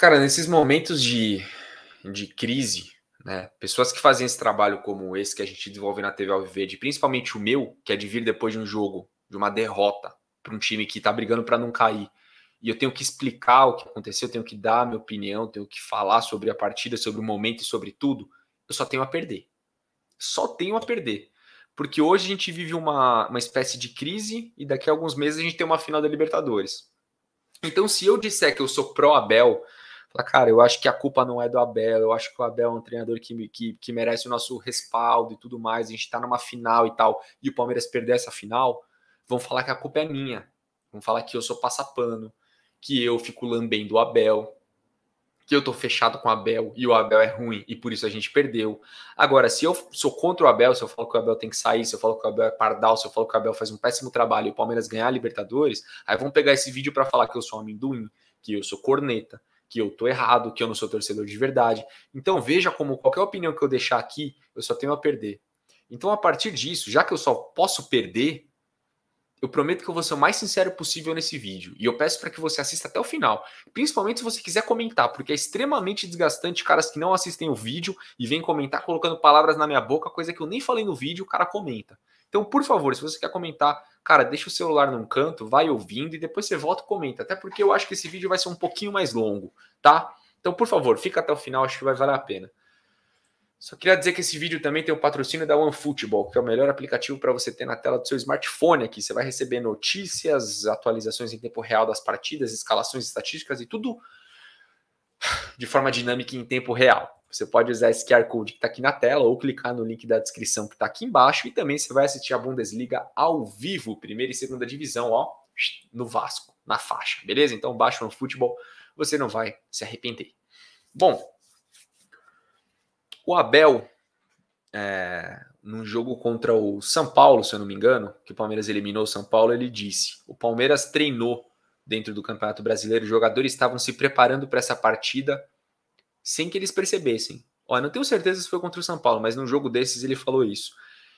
Cara, nesses momentos de, de crise, né, pessoas que fazem esse trabalho como esse que a gente desenvolve na TV Alviverde, principalmente o meu, que é de vir depois de um jogo, de uma derrota, para um time que está brigando para não cair, e eu tenho que explicar o que aconteceu, eu tenho que dar a minha opinião, tenho que falar sobre a partida, sobre o momento e sobre tudo, eu só tenho a perder. Só tenho a perder. Porque hoje a gente vive uma, uma espécie de crise e daqui a alguns meses a gente tem uma final da Libertadores. Então, se eu disser que eu sou pró-Abel, Falar, cara, eu acho que a culpa não é do Abel, eu acho que o Abel é um treinador que, que, que merece o nosso respaldo e tudo mais, a gente está numa final e tal, e o Palmeiras perder essa final, vão falar que a culpa é minha, vão falar que eu sou passapano, que eu fico lambendo o Abel, que eu tô fechado com o Abel e o Abel é ruim e por isso a gente perdeu. Agora, se eu sou contra o Abel, se eu falo que o Abel tem que sair, se eu falo que o Abel é pardal, se eu falo que o Abel faz um péssimo trabalho e o Palmeiras ganhar a Libertadores, aí vão pegar esse vídeo para falar que eu sou amendoim, que eu sou corneta, que eu tô errado, que eu não sou torcedor de verdade. Então veja como qualquer opinião que eu deixar aqui, eu só tenho a perder. Então a partir disso, já que eu só posso perder, eu prometo que eu vou ser o mais sincero possível nesse vídeo e eu peço para que você assista até o final, principalmente se você quiser comentar, porque é extremamente desgastante caras que não assistem o vídeo e vêm comentar colocando palavras na minha boca, coisa que eu nem falei no vídeo, o cara comenta. Então, por favor, se você quer comentar, cara, deixa o celular num canto, vai ouvindo e depois você volta e comenta, até porque eu acho que esse vídeo vai ser um pouquinho mais longo, tá? Então, por favor, fica até o final, acho que vai valer a pena. Só queria dizer que esse vídeo também tem o patrocínio da OneFootball, que é o melhor aplicativo para você ter na tela do seu smartphone aqui. Você vai receber notícias, atualizações em tempo real das partidas, escalações estatísticas e tudo de forma dinâmica e em tempo real. Você pode usar esse QR Code que está aqui na tela ou clicar no link da descrição que está aqui embaixo e também você vai assistir a Bundesliga ao vivo, primeira e segunda divisão, ó, no Vasco, na faixa, beleza? Então baixa o OneFootball, você não vai se arrepender. Bom, o Abel, é, num jogo contra o São Paulo, se eu não me engano, que o Palmeiras eliminou o São Paulo, ele disse: o Palmeiras treinou dentro do Campeonato Brasileiro, os jogadores estavam se preparando para essa partida sem que eles percebessem. Olha, não tenho certeza se foi contra o São Paulo, mas num jogo desses ele falou isso.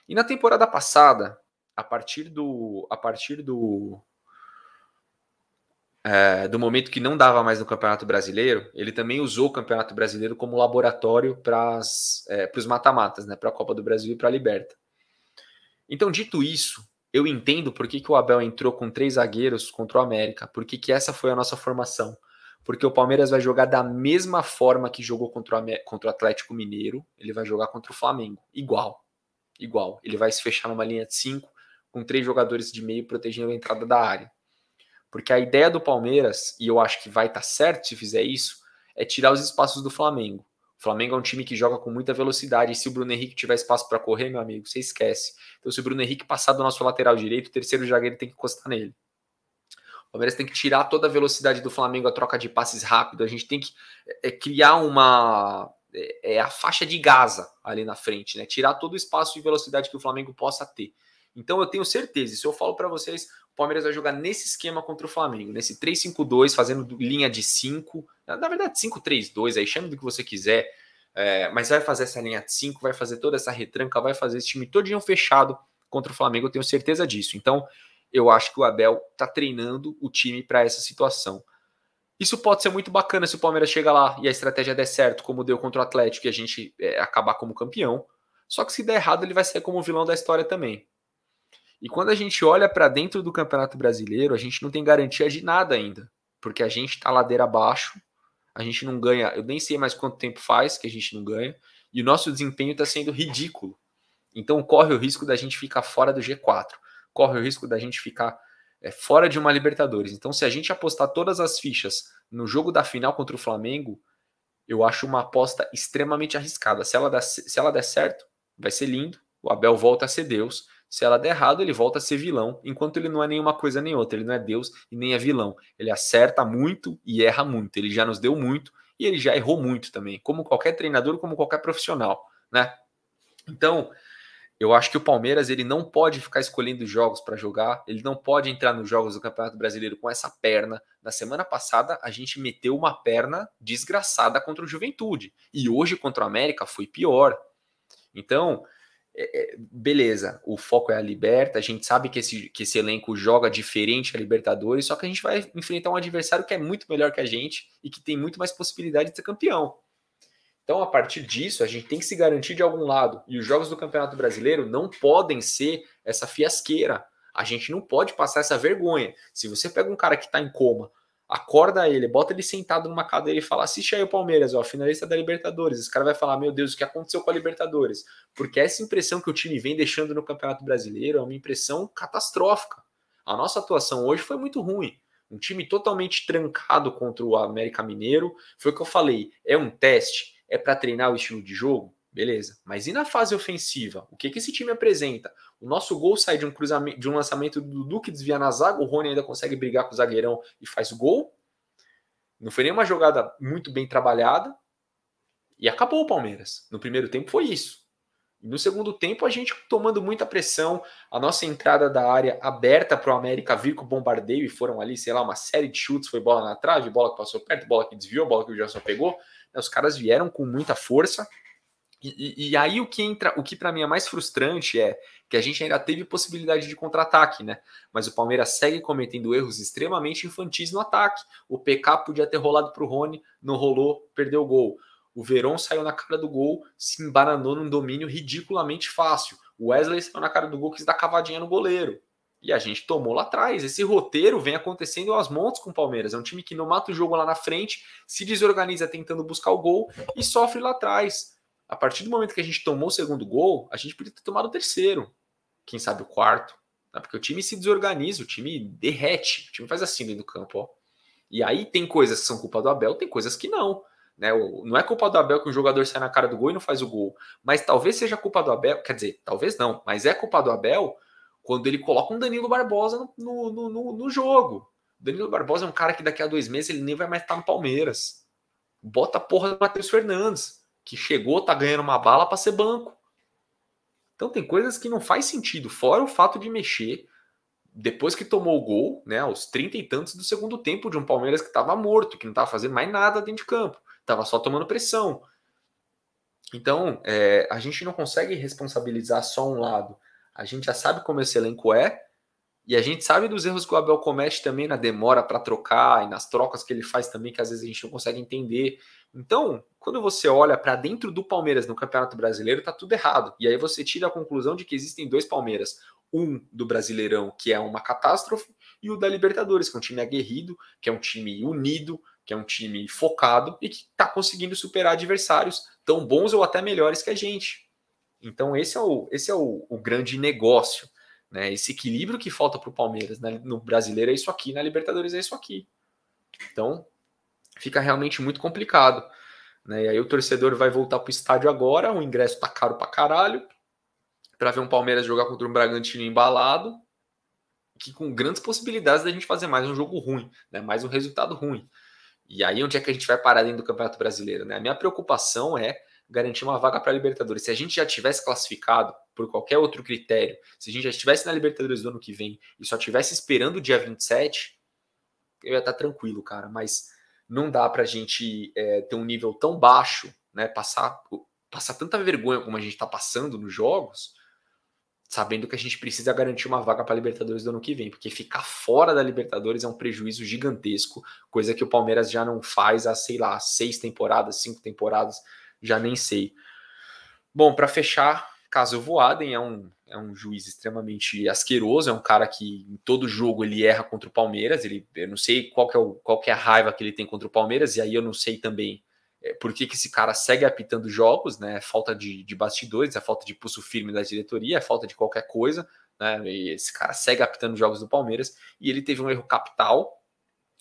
E na temporada passada, a partir do a partir do é, do momento que não dava mais no Campeonato Brasileiro, ele também usou o Campeonato Brasileiro como laboratório para é, os mata-matas, né, para a Copa do Brasil e para a Liberta. Então, dito isso, eu entendo por que, que o Abel entrou com três zagueiros contra o América, porque que essa foi a nossa formação. Porque o Palmeiras vai jogar da mesma forma que jogou contra o, contra o Atlético Mineiro, ele vai jogar contra o Flamengo, igual. Igual. Ele vai se fechar numa linha de cinco, com três jogadores de meio protegendo a entrada da área. Porque a ideia do Palmeiras, e eu acho que vai estar tá certo se fizer isso, é tirar os espaços do Flamengo. O Flamengo é um time que joga com muita velocidade, e se o Bruno Henrique tiver espaço para correr, meu amigo, você esquece. Então, se o Bruno Henrique passar do nosso lateral direito, o terceiro zagueiro tem que encostar nele. O Palmeiras tem que tirar toda a velocidade do Flamengo, a troca de passes rápido. A gente tem que é, é criar uma. É, é, a faixa de Gaza ali na frente, né? Tirar todo o espaço de velocidade que o Flamengo possa ter. Então eu tenho certeza, isso eu falo para vocês, o Palmeiras vai jogar nesse esquema contra o Flamengo, nesse 3-5-2, fazendo linha de 5, na verdade 5-3-2, aí chame do que você quiser, é, mas vai fazer essa linha de 5, vai fazer toda essa retranca, vai fazer esse time todinho fechado contra o Flamengo, eu tenho certeza disso. Então eu acho que o Abel tá treinando o time para essa situação. Isso pode ser muito bacana se o Palmeiras chega lá e a estratégia der certo, como deu contra o Atlético, e a gente é, acabar como campeão. Só que se der errado, ele vai sair como vilão da história também. E quando a gente olha para dentro do Campeonato Brasileiro, a gente não tem garantia de nada ainda, porque a gente está ladeira abaixo, a gente não ganha, eu nem sei mais quanto tempo faz que a gente não ganha, e o nosso desempenho está sendo ridículo. Então corre o risco da gente ficar fora do G4, corre o risco da gente ficar é, fora de uma Libertadores. Então, se a gente apostar todas as fichas no jogo da final contra o Flamengo, eu acho uma aposta extremamente arriscada. Se ela, der, se ela der certo, vai ser lindo. O Abel volta a ser Deus. Se ela der errado, ele volta a ser vilão, enquanto ele não é nenhuma coisa nem outra, ele não é Deus e nem é vilão. Ele acerta muito e erra muito. Ele já nos deu muito e ele já errou muito também, como qualquer treinador, como qualquer profissional, né? Então, eu acho que o Palmeiras ele não pode ficar escolhendo jogos para jogar, ele não pode entrar nos jogos do Campeonato Brasileiro com essa perna. Na semana passada, a gente meteu uma perna desgraçada contra o Juventude, e hoje contra o América foi pior. Então, é, é, beleza, o foco é a Liberta, a gente sabe que esse, que esse elenco joga diferente a Libertadores, só que a gente vai enfrentar um adversário que é muito melhor que a gente e que tem muito mais possibilidade de ser campeão. Então, a partir disso, a gente tem que se garantir de algum lado. E os jogos do Campeonato Brasileiro não podem ser essa fiasqueira. A gente não pode passar essa vergonha. Se você pega um cara que está em coma, acorda ele, bota ele sentado numa cadeira e fala: assiste aí o Palmeiras, ó, finalista da Libertadores. Esse cara vai falar: meu Deus, o que aconteceu com a Libertadores? Porque essa impressão que o time vem deixando no Campeonato Brasileiro é uma impressão catastrófica. A nossa atuação hoje foi muito ruim. Um time totalmente trancado contra o América Mineiro. Foi o que eu falei: é um teste, é para treinar o estilo de jogo. Beleza. Mas e na fase ofensiva? O que, que esse time apresenta? O nosso gol sai de um cruzamento, de um lançamento do Duque desvia na zaga, o Rony ainda consegue brigar com o zagueirão e faz o gol. Não foi nenhuma jogada muito bem trabalhada. E acabou o Palmeiras. No primeiro tempo foi isso. no segundo tempo, a gente tomando muita pressão, a nossa entrada da área aberta para o América vir com o bombardeio e foram ali, sei lá, uma série de chutes, foi bola na trave, bola que passou perto, bola que desviou, bola que o Gerson pegou. Os caras vieram com muita força e, e, aí o que entra, o que para mim é mais frustrante é que a gente ainda teve possibilidade de contra-ataque, né? Mas o Palmeiras segue cometendo erros extremamente infantis no ataque. O PK podia ter rolado para o Rony, não rolou, perdeu o gol. O Verón saiu na cara do gol, se embaranou num domínio ridiculamente fácil. O Wesley saiu na cara do gol, quis dar cavadinha no goleiro. E a gente tomou lá atrás. Esse roteiro vem acontecendo aos montes com o Palmeiras. É um time que não mata o jogo lá na frente, se desorganiza tentando buscar o gol e sofre lá atrás a partir do momento que a gente tomou o segundo gol, a gente podia ter tomado o terceiro, quem sabe o quarto. Né? Porque o time se desorganiza, o time derrete, o time faz assim dentro do campo. Ó. E aí tem coisas que são culpa do Abel, tem coisas que não. Né? Não é culpa do Abel que o jogador sai na cara do gol e não faz o gol. Mas talvez seja culpa do Abel, quer dizer, talvez não, mas é culpa do Abel quando ele coloca um Danilo Barbosa no, no, no, no jogo. Danilo Barbosa é um cara que daqui a dois meses ele nem vai mais estar no Palmeiras. Bota a porra do Matheus Fernandes que chegou, tá ganhando uma bala para ser banco. Então tem coisas que não faz sentido, fora o fato de mexer depois que tomou o gol, né, aos trinta e tantos do segundo tempo de um Palmeiras que estava morto, que não estava fazendo mais nada dentro de campo, estava só tomando pressão. Então, é, a gente não consegue responsabilizar só um lado. A gente já sabe como esse elenco é, e a gente sabe dos erros que o Abel comete também na demora para trocar e nas trocas que ele faz também, que às vezes a gente não consegue entender. Então, quando você olha para dentro do Palmeiras no Campeonato Brasileiro, tá tudo errado. E aí você tira a conclusão de que existem dois Palmeiras. Um do Brasileirão, que é uma catástrofe, e o da Libertadores, que é um time aguerrido, que é um time unido, que é um time focado e que está conseguindo superar adversários tão bons ou até melhores que a gente. Então, esse é o, esse é o, o grande negócio né? Esse equilíbrio que falta para o Palmeiras né? no brasileiro é isso aqui, na Libertadores é isso aqui. Então fica realmente muito complicado. Né? E aí o torcedor vai voltar para o estádio agora, o ingresso tá caro para caralho, para ver um Palmeiras jogar contra um Bragantino embalado, que com grandes possibilidades da gente fazer mais um jogo ruim, né? mais um resultado ruim. E aí onde é que a gente vai parar dentro do Campeonato Brasileiro? Né? A minha preocupação é garantir uma vaga para a Libertadores. Se a gente já tivesse classificado, por qualquer outro critério, se a gente já estivesse na Libertadores do ano que vem e só estivesse esperando o dia 27, eu ia estar tá tranquilo, cara. Mas não dá para a gente é, ter um nível tão baixo, né? Passar, passar tanta vergonha como a gente está passando nos jogos, sabendo que a gente precisa garantir uma vaga para a Libertadores do ano que vem, porque ficar fora da Libertadores é um prejuízo gigantesco, coisa que o Palmeiras já não faz há, sei lá, seis temporadas, cinco temporadas, já nem sei. Bom, para fechar, Caso Voaden é um, é um juiz extremamente asqueroso, é um cara que em todo jogo ele erra contra o Palmeiras. Ele, eu não sei qual, é, o, qual é a raiva que ele tem contra o Palmeiras, e aí eu não sei também é, por que, que esse cara segue apitando jogos, né? É falta de, de bastidores, a é falta de pulso firme da diretoria, a falta de qualquer coisa, né? E esse cara segue apitando jogos do Palmeiras e ele teve um erro capital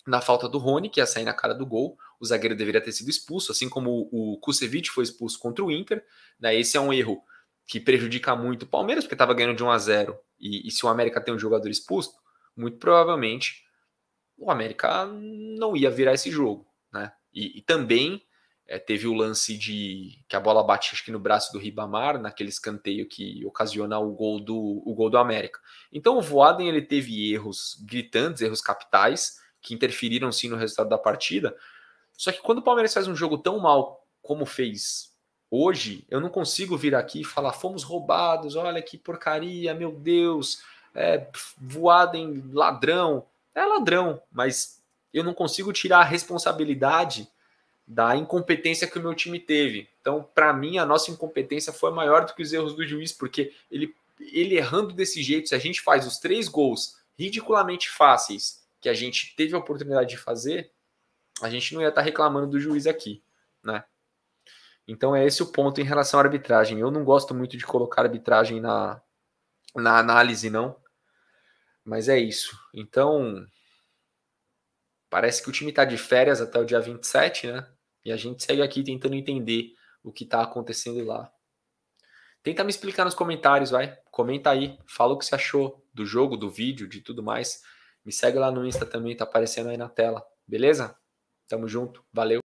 na falta do Rony, que ia sair na cara do gol. O zagueiro deveria ter sido expulso, assim como o Kusevich foi expulso contra o Inter, né? Esse é um erro que prejudica muito o Palmeiras, porque estava ganhando de 1 a 0 e, e, se o América tem um jogador expulso, muito provavelmente o América não ia virar esse jogo. Né? E, e também é, teve o lance de que a bola bate acho que no braço do Ribamar, naquele escanteio que ocasiona o gol do, o gol do América. Então o Voaden ele teve erros gritantes, erros capitais, que interferiram sim no resultado da partida. Só que quando o Palmeiras faz um jogo tão mal como fez Hoje eu não consigo vir aqui e falar fomos roubados, olha que porcaria, meu Deus, é, voado em ladrão. É ladrão, mas eu não consigo tirar a responsabilidade da incompetência que o meu time teve. Então, para mim, a nossa incompetência foi maior do que os erros do juiz, porque ele, ele errando desse jeito, se a gente faz os três gols ridiculamente fáceis que a gente teve a oportunidade de fazer, a gente não ia estar tá reclamando do juiz aqui, né? Então é esse o ponto em relação à arbitragem. Eu não gosto muito de colocar arbitragem na, na análise, não. Mas é isso. Então, parece que o time está de férias até o dia 27, né? E a gente segue aqui tentando entender o que está acontecendo lá. Tenta me explicar nos comentários, vai. Comenta aí, fala o que você achou do jogo, do vídeo, de tudo mais. Me segue lá no Insta também, tá aparecendo aí na tela. Beleza? Tamo junto, valeu.